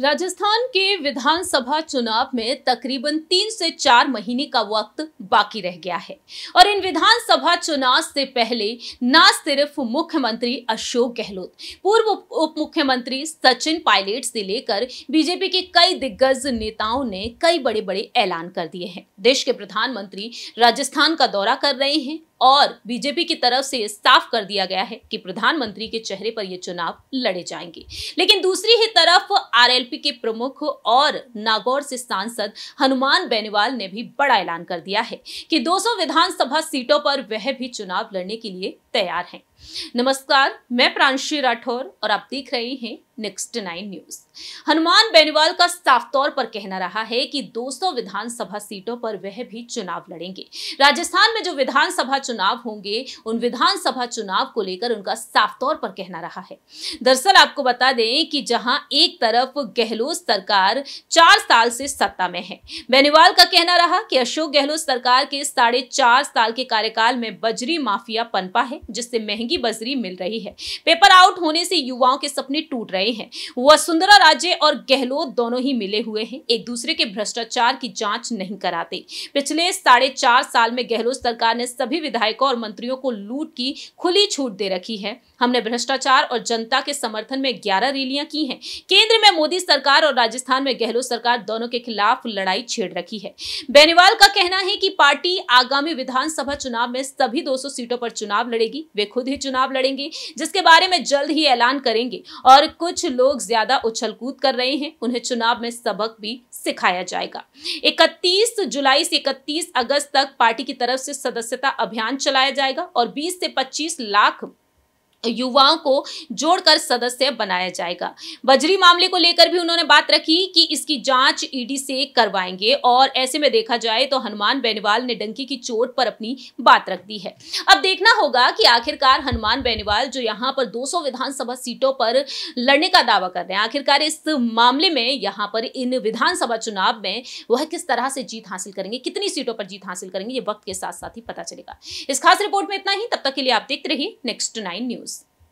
राजस्थान के विधानसभा चुनाव में तकरीबन तीन से चार महीने का वक्त बाकी रह गया है और इन विधानसभा चुनाव से पहले ना सिर्फ मुख्यमंत्री अशोक गहलोत पूर्व उप मुख्यमंत्री सचिन पायलट से लेकर बीजेपी के कई दिग्गज नेताओं ने कई बड़े बड़े ऐलान कर दिए हैं देश के प्रधानमंत्री राजस्थान का दौरा कर रहे हैं और बीजेपी की तरफ से साफ कर दिया गया है कि प्रधानमंत्री के चेहरे पर ये चुनाव लड़े जाएंगे लेकिन दूसरी ही तरफ आरएलपी के प्रमुख और नागौर से सांसद हनुमान बेनीवाल ने भी बड़ा ऐलान कर दिया है कि 200 विधानसभा सीटों पर वह भी चुनाव लड़ने के लिए तैयार हैं नमस्कार मैं प्रांशी राठौर और आप देख रहे हैं Next Nine News Hanuman Beniwal का साफ तौर पर कहना रहा है कि 200 विधानसभा सीटों पर वह भी चुनाव लड़ेंगे राजस्थान में जो विधानसभा चुनाव होंगे उन विधानसभा चुनाव को लेकर उनका साफ तौर पर कहना रहा है दरअसल आपको बता दें कि जहां एक तरफ गहलोत सरकार चार साल से सत्ता में है बेनीवाल का कहना रहा कि अशोक गहलोत सरकार के साढ़े चार साल के कार्यकाल में बजरी माफिया पनपा है जिससे महंगी महंगी बजरी मिल रही है पेपर आउट होने से युवाओं के सपने टूट रहे हैं वसुंधरा राजे और गहलोत दोनों ही मिले हुए हैं एक दूसरे के भ्रष्टाचार की जांच नहीं कराते पिछले साढ़े चार साल में गहलोत सरकार ने सभी विधायकों और मंत्रियों को लूट की खुली छूट दे रखी है हमने भ्रष्टाचार और जनता के समर्थन में ग्यारह रैलियां की हैं केंद्र में मोदी सरकार और राजस्थान में गहलोत सरकार दोनों के खिलाफ लड़ाई छेड़ रखी है बेनीवाल का कहना है कि पार्टी आगामी विधानसभा चुनाव में सभी 200 सीटों पर चुनाव लड़ेगी वे खुद ही चुनाव लड़ेंगे जिसके बारे में जल्द ही ऐलान करेंगे और कुछ लोग ज्यादा उछल कूद कर रहे हैं उन्हें चुनाव में सबक भी सिखाया जाएगा इकतीस जुलाई से इकतीस अगस्त तक पार्टी की तरफ से सदस्यता अभियान चलाया जाएगा और बीस से पच्चीस लाख युवाओं को जोड़कर सदस्य बनाया जाएगा बजरी मामले को लेकर भी उन्होंने बात रखी कि इसकी जांच ईडी से करवाएंगे और ऐसे में देखा जाए तो हनुमान बेनीवाल ने डंकी की चोट पर अपनी बात रख दी है अब देखना होगा कि आखिरकार हनुमान बेनीवाल जो यहां पर 200 विधानसभा सीटों पर लड़ने का दावा कर रहे हैं आखिरकार इस मामले में यहाँ पर इन विधानसभा चुनाव में वह किस तरह से जीत हासिल करेंगे कितनी सीटों पर जीत हासिल करेंगे ये वक्त के साथ साथ ही पता चलेगा इस खास रिपोर्ट में इतना ही तब तक के लिए आप देखते रहिए नेक्स्ट नाइन न्यूज